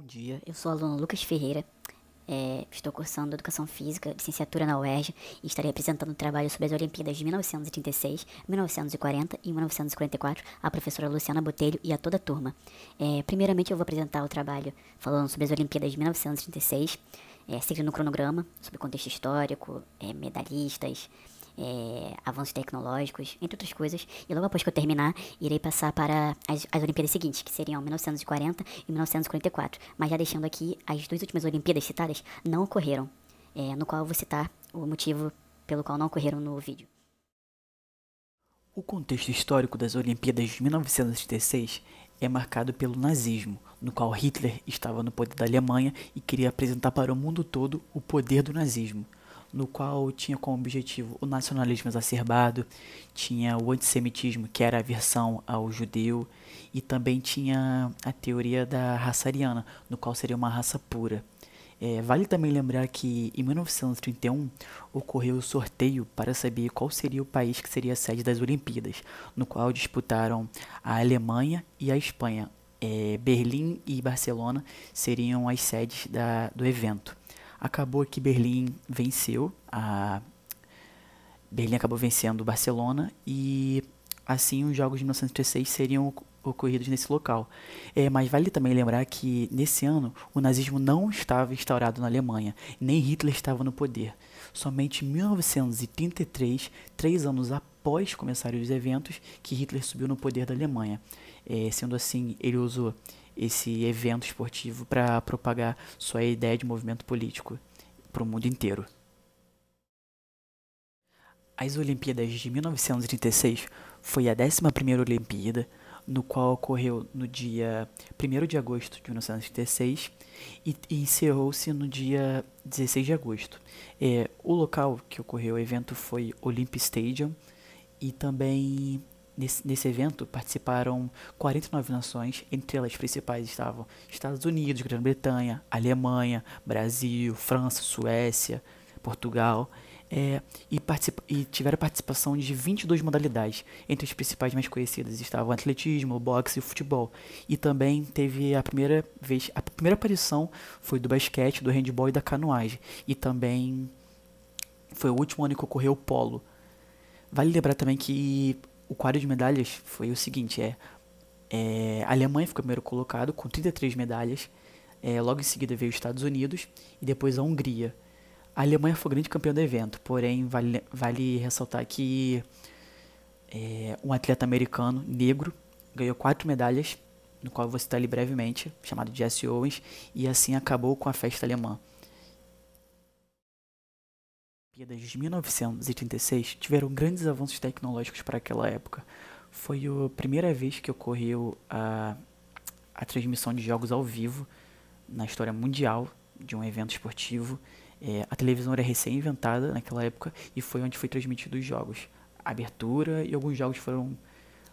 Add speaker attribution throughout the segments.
Speaker 1: Bom dia, eu sou o aluno Lucas Ferreira, é, estou cursando Educação Física, licenciatura na UERJ e estarei apresentando o um trabalho sobre as Olimpíadas de 1936, 1940 e 1944 à professora Luciana Botelho e a toda a turma. É, primeiramente eu vou apresentar o trabalho falando sobre as Olimpíadas de 1936, é, seguindo o cronograma, sobre contexto histórico, é, medalhistas, é, avanços tecnológicos, entre outras coisas. E logo após que eu terminar, irei passar para as, as Olimpíadas seguintes, que seriam 1940 e 1944. Mas já deixando aqui, as duas últimas Olimpíadas citadas não ocorreram, é, no qual eu vou citar o motivo pelo qual não ocorreram no vídeo.
Speaker 2: O contexto histórico das Olimpíadas de 1936 é marcado pelo nazismo, no qual Hitler estava no poder da Alemanha e queria apresentar para o mundo todo o poder do nazismo no qual tinha como objetivo o nacionalismo exacerbado, tinha o antissemitismo, que era a aversão ao judeu, e também tinha a teoria da raça ariana, no qual seria uma raça pura. É, vale também lembrar que em 1931 ocorreu o sorteio para saber qual seria o país que seria a sede das Olimpíadas, no qual disputaram a Alemanha e a Espanha. É, Berlim e Barcelona seriam as sedes da, do evento. Acabou que Berlim venceu, a Berlim acabou vencendo Barcelona e assim os jogos de 1936 seriam ocorridos nesse local. É, mas vale também lembrar que nesse ano o nazismo não estava instaurado na Alemanha, nem Hitler estava no poder. Somente em 1933, três anos após começarem os eventos, que Hitler subiu no poder da Alemanha. É, sendo assim, ele usou esse evento esportivo para propagar sua ideia de movimento político para o mundo inteiro. As Olimpíadas de 1936 foi a 11ª Olimpíada, no qual ocorreu no dia 1 de agosto de 1936 e, e encerrou-se no dia 16 de agosto. É, o local que ocorreu o evento foi Olympic Stadium e também Nesse, nesse, evento participaram 49 nações, entre elas principais estavam Estados Unidos, Grã-Bretanha, Alemanha, Brasil, França, Suécia, Portugal, é, e, e, tiveram participação de 22 modalidades. Entre as principais mais conhecidas estavam atletismo, boxe e futebol. E também teve a primeira vez, a primeira aparição foi do basquete, do handball e da canoagem. E também foi o último ano que ocorreu o polo. Vale lembrar também que o quadro de medalhas foi o seguinte: é, é a Alemanha ficou primeiro colocado com 33 medalhas. É, logo em seguida veio os Estados Unidos e depois a Hungria. A Alemanha foi grande campeão do evento, porém vale, vale ressaltar que é, um atleta americano negro ganhou quatro medalhas, no qual eu vou citar ele brevemente, chamado Jesse Owens, e assim acabou com a festa alemã. Olimpíadas de 1936 tiveram grandes avanços tecnológicos para aquela época. Foi a primeira vez que ocorreu a, a transmissão de jogos ao vivo na história mundial de um evento esportivo. É, a televisão era recém-inventada naquela época e foi onde foi transmitido os jogos. A abertura e alguns jogos foram,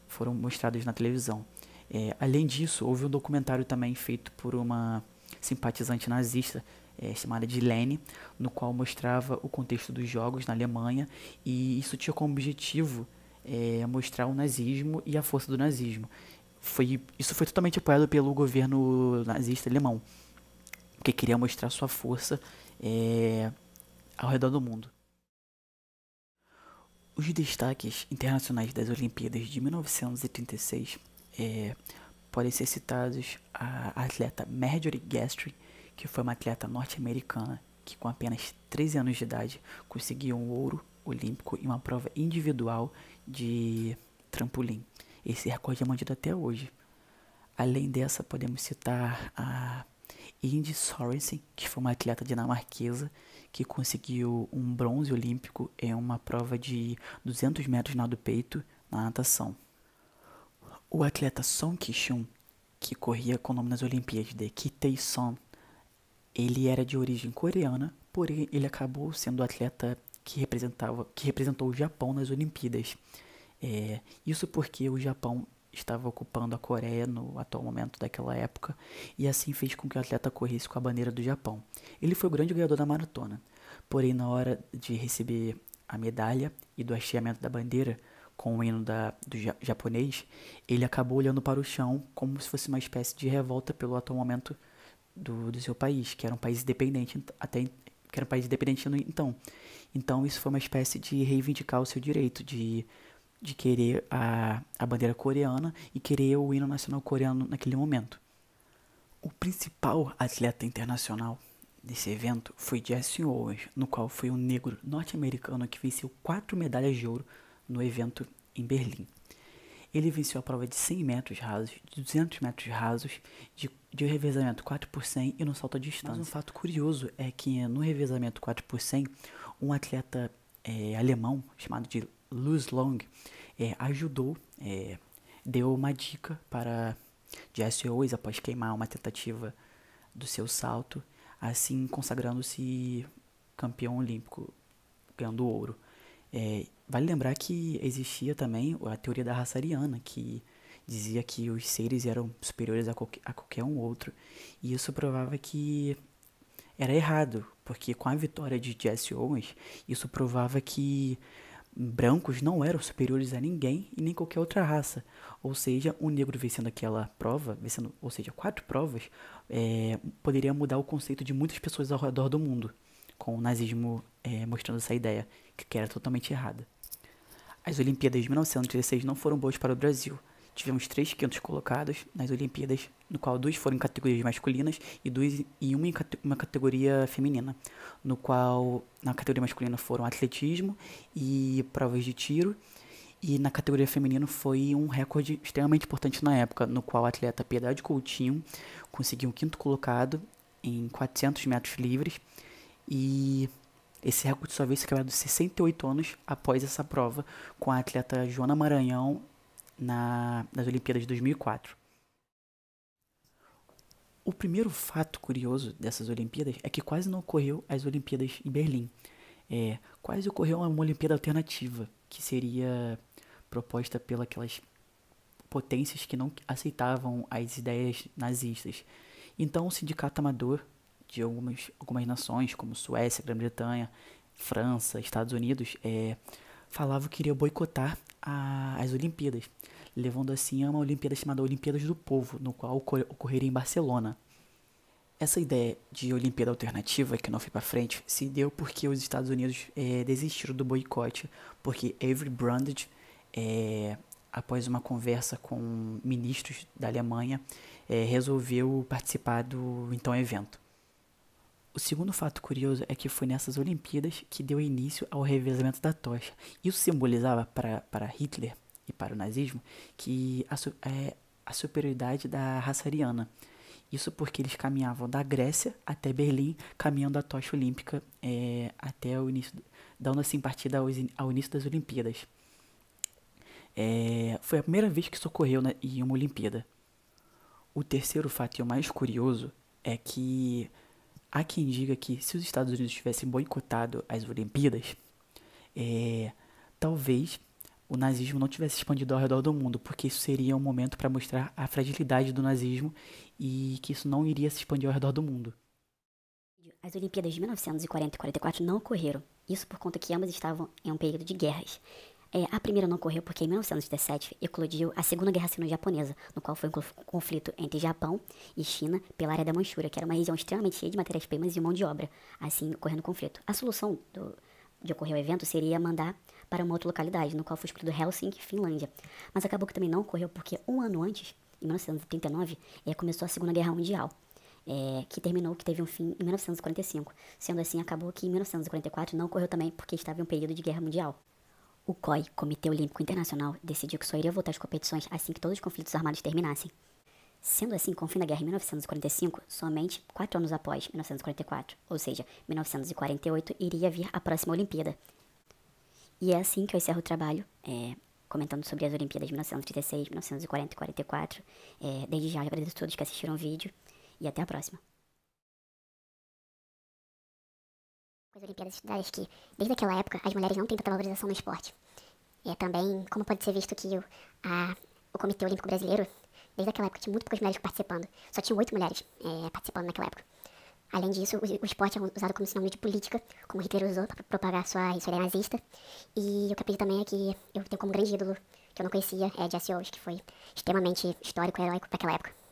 Speaker 2: foram mostrados na televisão. É, além disso, houve um documentário também feito por uma simpatizante nazista é, chamada de Lene, no qual mostrava o contexto dos jogos na Alemanha e isso tinha como objetivo é, mostrar o nazismo e a força do nazismo. Foi, isso foi totalmente apoiado pelo governo nazista alemão, que queria mostrar sua força é, ao redor do mundo. Os destaques internacionais das Olimpíadas de 1936 é, podem ser citados a atleta Marjorie Gastry, que foi uma atleta norte-americana que, com apenas 13 anos de idade, conseguiu um ouro olímpico em uma prova individual de trampolim. Esse recorde é mantido até hoje. Além dessa, podemos citar a Indy Sorensen, que foi uma atleta dinamarquesa que conseguiu um bronze olímpico em uma prova de 200 metros nado peito na natação. O atleta Song Kishun, que corria com o nome nas Olimpíadas de Kitei Son, ele era de origem coreana, porém ele acabou sendo o atleta que, representava, que representou o Japão nas Olimpíadas. É, isso porque o Japão estava ocupando a Coreia no atual momento daquela época e assim fez com que o atleta corresse com a bandeira do Japão. Ele foi o grande ganhador da maratona, porém na hora de receber a medalha e do hasteamento da bandeira com o hino da, do ja, japonês, ele acabou olhando para o chão como se fosse uma espécie de revolta pelo atual momento do, do seu país, que era um país independente até que era um país independente então. Então isso foi uma espécie de reivindicar o seu direito de de querer a, a bandeira coreana e querer o hino nacional coreano naquele momento. O principal atleta internacional desse evento foi Jesse Owens, no qual foi um negro norte-americano que venceu quatro medalhas de ouro no evento em Berlim. Ele venceu a prova de 100 metros rasos, de 200 metros rasos, de, de revezamento 4 por 100 e no salto à distância. Mas um fato curioso é que no revezamento 4 por 100, um atleta é, alemão chamado de Luz Long é, ajudou, é, deu uma dica para Jesse Owens após queimar uma tentativa do seu salto, assim consagrando-se campeão olímpico, ganhando ouro. É, Vale lembrar que existia também a teoria da raça ariana, que dizia que os seres eram superiores a, qualquer, a qualquer um outro. E isso provava que era errado, porque com a vitória de Jesse Owens, isso provava que brancos não eram superiores a ninguém e nem qualquer outra raça. Ou seja, um negro vencendo aquela prova, vencendo, ou seja, quatro provas, é, poderia mudar o conceito de muitas pessoas ao redor do mundo, com o nazismo é, mostrando essa ideia, que era totalmente errada. As Olimpíadas de 1916 não foram boas para o Brasil. Tivemos três quintos colocados nas Olimpíadas, no qual dois foram em categorias masculinas e, dois, e uma em cate uma categoria feminina, no qual na categoria masculina foram atletismo e provas de tiro, e na categoria feminina foi um recorde extremamente importante na época, no qual a atleta Piedade Coutinho conseguiu um quinto colocado em 400 metros livres e esse recorde só veio ser quebrado 68 anos após essa prova com a atleta Joana Maranhão na, nas Olimpíadas de 2004. O primeiro fato curioso dessas Olimpíadas é que quase não ocorreu as Olimpíadas em Berlim. É, quase ocorreu uma Olimpíada alternativa, que seria proposta pelas potências que não aceitavam as ideias nazistas. Então, o sindicato amador de algumas, algumas nações, como Suécia, Grã-Bretanha, França, Estados Unidos, é, falavam que iria boicotar a, as Olimpíadas, levando assim a uma Olimpíada chamada Olimpíadas do Povo, no qual ocorreria em Barcelona. Essa ideia de Olimpíada alternativa, que não foi para frente, se deu porque os Estados Unidos é, desistiram do boicote, porque Avery Brundage, é, após uma conversa com ministros da Alemanha, é, resolveu participar do então evento. O segundo fato curioso é que foi nessas Olimpíadas que deu início ao revezamento da tocha. Isso simbolizava para Hitler e para o nazismo que a, é, a superioridade da raça ariana. Isso porque eles caminhavam da Grécia até Berlim, caminhando a tocha olímpica é, até o início, dando assim partida ao, ao início das Olimpíadas. É, foi a primeira vez que isso ocorreu na, em uma Olimpíada. O terceiro fato e o mais curioso é que há quem diga que se os Estados Unidos tivessem boicotado as Olimpíadas, é, talvez o nazismo não tivesse expandido ao redor do mundo, porque isso seria um momento para mostrar a fragilidade do nazismo e que isso não iria se expandir ao redor do mundo.
Speaker 1: As Olimpíadas de 1940 e 1944 não ocorreram, isso por conta que ambas estavam em um período de guerras. É, a primeira não ocorreu porque em 1917 eclodiu a Segunda Guerra Sino-Japonesa, no qual foi um conflito entre Japão e China pela área da Manchúria, que era uma região extremamente cheia de matérias-primas e mão de obra, assim ocorrendo o conflito. A solução do, de ocorrer o evento seria mandar para uma outra localidade, no qual foi escolhido Helsinki, Finlândia. Mas acabou que também não ocorreu porque um ano antes, em 1939, é, começou a Segunda Guerra Mundial. É, que terminou, que teve um fim em 1945. Sendo assim, acabou que em 1944 não ocorreu também porque estava em um período de guerra mundial. O COI, Comitê Olímpico Internacional, decidiu que só iria voltar às competições assim que todos os conflitos armados terminassem. Sendo assim, com o fim da guerra em 1945, somente quatro anos após 1944, ou seja, 1948, iria vir a próxima Olimpíada. E é assim que eu encerro o trabalho, é, comentando sobre as Olimpíadas de 1936, 1940 e 1944, É, desde já agradeço a todos que assistiram o vídeo e até a próxima. com as Olimpíadas Estudantes que, desde aquela época, as mulheres não têm tanta valorização no esporte. É também, como pode ser visto que o, a, o Comitê Olímpico Brasileiro, desde aquela época, tinha muito poucas mulheres participando. Só tinham oito mulheres é, participando naquela época. Além disso, o, o, esporte é usado como sinal de política, como Hitler usou para propagar sua, sua ideia nazista. E o que aprendi também é que eu tenho como grande ídolo, que eu não conhecia, é Jesse Owens, que foi extremamente histórico e heróico para aquela época.